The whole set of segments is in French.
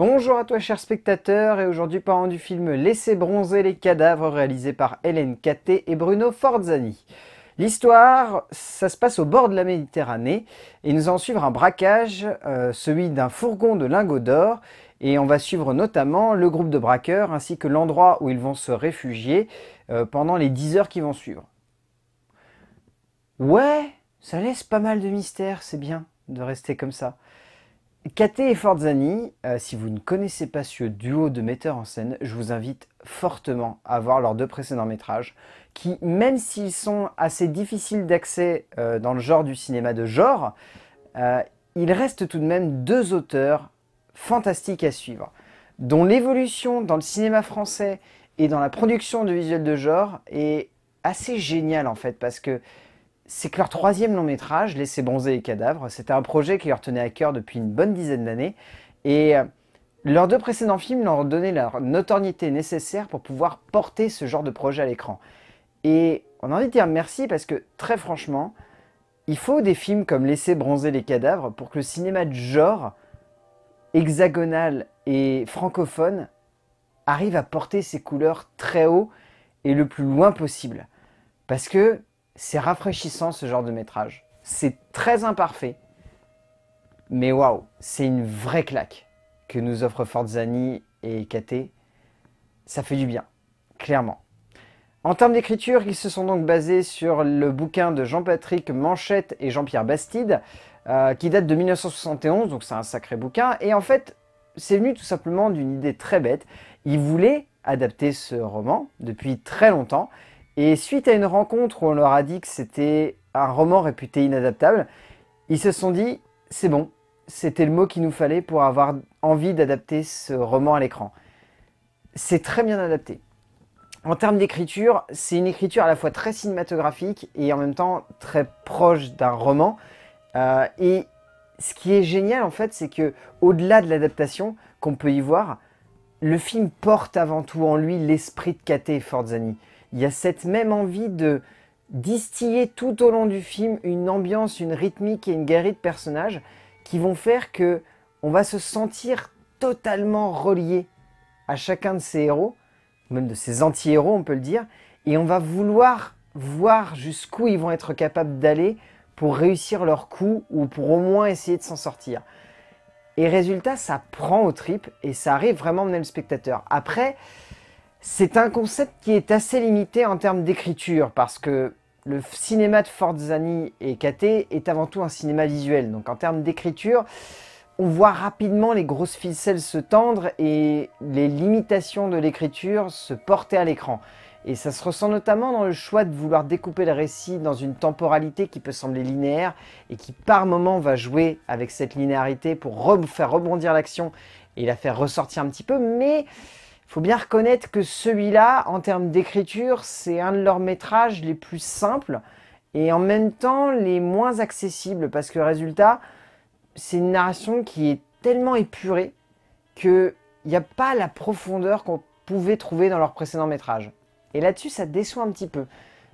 Bonjour à toi chers spectateurs et aujourd'hui parlons du film Laissez bronzer les cadavres réalisé par Hélène Katé et Bruno Forzani. L'histoire, ça se passe au bord de la Méditerranée et nous allons suivre un braquage, euh, celui d'un fourgon de lingots d'or et on va suivre notamment le groupe de braqueurs ainsi que l'endroit où ils vont se réfugier euh, pendant les 10 heures qui vont suivre. Ouais, ça laisse pas mal de mystère, c'est bien de rester comme ça. Kate et Forzani, euh, si vous ne connaissez pas ce duo de metteurs en scène, je vous invite fortement à voir leurs deux précédents métrages, qui, même s'ils sont assez difficiles d'accès euh, dans le genre du cinéma de genre, euh, il reste tout de même deux auteurs fantastiques à suivre, dont l'évolution dans le cinéma français et dans la production de visuels de genre est assez géniale en fait, parce que c'est que leur troisième long métrage, laisser bronzer les cadavres, c'était un projet qui leur tenait à cœur depuis une bonne dizaine d'années. Et euh, leurs deux précédents films leur donnaient la notoriété nécessaire pour pouvoir porter ce genre de projet à l'écran. Et on a envie de dire merci parce que très franchement, il faut des films comme Laisser bronzer les cadavres pour que le cinéma de genre, hexagonal et francophone, arrive à porter ses couleurs très haut et le plus loin possible. Parce que c'est rafraîchissant ce genre de métrage. C'est très imparfait, mais waouh, c'est une vraie claque que nous offrent Forzani et KT. Ça fait du bien, clairement. En termes d'écriture, ils se sont donc basés sur le bouquin de Jean-Patrick Manchette et Jean-Pierre Bastide, euh, qui date de 1971, donc c'est un sacré bouquin. Et en fait, c'est venu tout simplement d'une idée très bête. Ils voulaient adapter ce roman depuis très longtemps, et suite à une rencontre où on leur a dit que c'était un roman réputé inadaptable, ils se sont dit « c'est bon, c'était le mot qu'il nous fallait pour avoir envie d'adapter ce roman à l'écran ». C'est très bien adapté. En termes d'écriture, c'est une écriture à la fois très cinématographique et en même temps très proche d'un roman. Euh, et ce qui est génial en fait, c'est que au-delà de l'adaptation qu'on peut y voir, le film porte avant tout en lui l'esprit de Kate Forzani. Il y a cette même envie de distiller tout au long du film une ambiance, une rythmique et une galerie de personnages qui vont faire que on va se sentir totalement relié à chacun de ces héros, même de ces anti-héros on peut le dire, et on va vouloir voir jusqu'où ils vont être capables d'aller pour réussir leur coup ou pour au moins essayer de s'en sortir. Et résultat, ça prend aux tripes et ça arrive vraiment à mener le spectateur. Après, c'est un concept qui est assez limité en termes d'écriture, parce que le cinéma de Forzani et Kate est avant tout un cinéma visuel. Donc en termes d'écriture, on voit rapidement les grosses ficelles se tendre et les limitations de l'écriture se porter à l'écran. Et ça se ressent notamment dans le choix de vouloir découper le récit dans une temporalité qui peut sembler linéaire et qui par moment va jouer avec cette linéarité pour faire rebondir l'action et la faire ressortir un petit peu, mais faut bien reconnaître que celui-là, en termes d'écriture, c'est un de leurs métrages les plus simples et en même temps les moins accessibles parce que résultat, c'est une narration qui est tellement épurée qu'il n'y a pas la profondeur qu'on pouvait trouver dans leurs précédents métrages. Et là-dessus, ça déçoit un petit peu.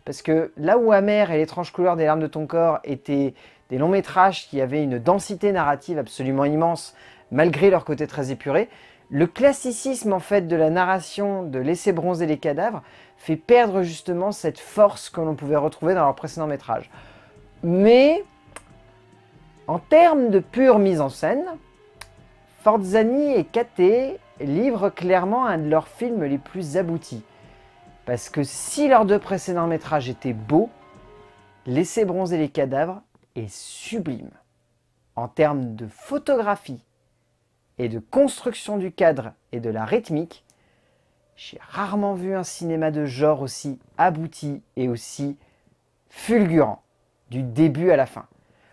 Parce que là où Amère » et l'étrange couleur des larmes de ton corps étaient des longs métrages qui avaient une densité narrative absolument immense, malgré leur côté très épuré, le classicisme en fait de la narration de Laisser bronzer les cadavres fait perdre justement cette force que l'on pouvait retrouver dans leurs précédents métrages. Mais en termes de pure mise en scène, Forzani et Katé livrent clairement un de leurs films les plus aboutis. Parce que si leurs deux précédents métrages étaient beaux, Laisser bronzer les cadavres est sublime. En termes de photographie, et de construction du cadre et de la rythmique, j'ai rarement vu un cinéma de genre aussi abouti et aussi fulgurant, du début à la fin.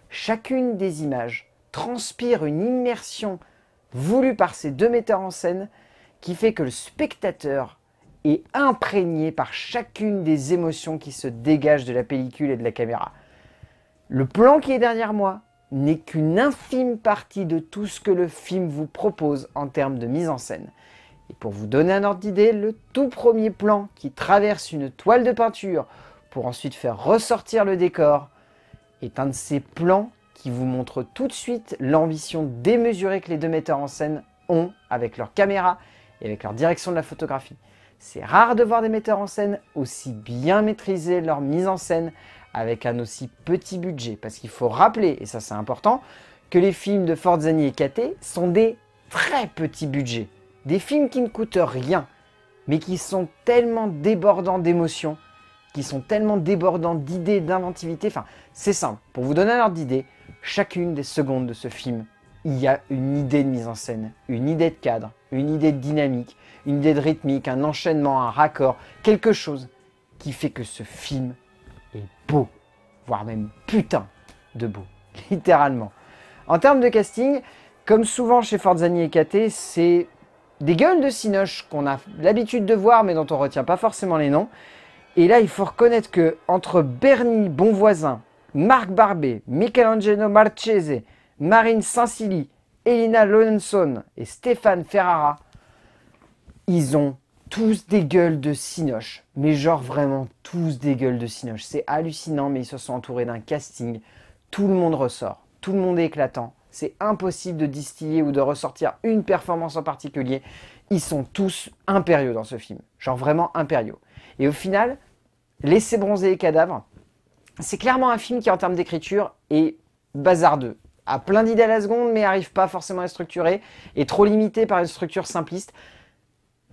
Chacune des images transpire une immersion voulue par ces deux metteurs en scène qui fait que le spectateur est imprégné par chacune des émotions qui se dégagent de la pellicule et de la caméra. Le plan qui est derrière moi, n'est qu'une infime partie de tout ce que le film vous propose en termes de mise en scène. Et pour vous donner un ordre d'idée, le tout premier plan qui traverse une toile de peinture pour ensuite faire ressortir le décor est un de ces plans qui vous montre tout de suite l'ambition démesurée que les deux metteurs en scène ont avec leur caméra et avec leur direction de la photographie. C'est rare de voir des metteurs en scène aussi bien maîtriser leur mise en scène avec un aussi petit budget. Parce qu'il faut rappeler, et ça c'est important, que les films de Forzani et Kate sont des très petits budgets. Des films qui ne coûtent rien, mais qui sont tellement débordants d'émotions, qui sont tellement débordants d'idées, d'inventivité. Enfin, c'est simple. Pour vous donner un ordre d'idée, chacune des secondes de ce film, il y a une idée de mise en scène, une idée de cadre, une idée de dynamique, une idée de rythmique, un enchaînement, un raccord, quelque chose qui fait que ce film beau, voire même putain de beau, littéralement. En termes de casting, comme souvent chez Forzani et KT, c'est des gueules de cinoche qu'on a l'habitude de voir mais dont on retient pas forcément les noms. Et là, il faut reconnaître que entre Bernie Bonvoisin, Marc Barbé, Michelangelo Marchese, Marine saint Elina Lonenson et Stéphane Ferrara, ils ont tous des gueules de cinoche. Mais genre vraiment tous des gueules de cinoche. C'est hallucinant, mais ils se sont entourés d'un casting. Tout le monde ressort. Tout le monde est éclatant. C'est impossible de distiller ou de ressortir une performance en particulier. Ils sont tous impériaux dans ce film. Genre vraiment impériaux. Et au final, Laisser bronzer les cadavres, c'est clairement un film qui en termes d'écriture est bazardeux a plein d'idées à la seconde, mais n'arrive pas forcément à structurer, Et trop limité par une structure simpliste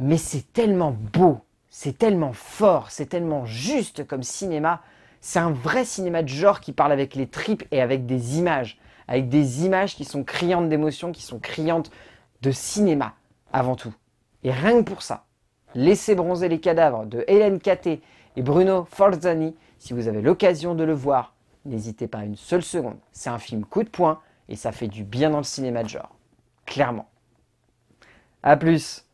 mais c'est tellement beau, c'est tellement fort, c'est tellement juste comme cinéma. C'est un vrai cinéma de genre qui parle avec les tripes et avec des images, avec des images qui sont criantes d'émotions, qui sont criantes de cinéma avant tout. Et rien que pour ça, Laissez bronzer les cadavres de Hélène Caté et Bruno Forzani. Si vous avez l'occasion de le voir, n'hésitez pas une seule seconde. C'est un film coup de poing et ça fait du bien dans le cinéma de genre. Clairement. A plus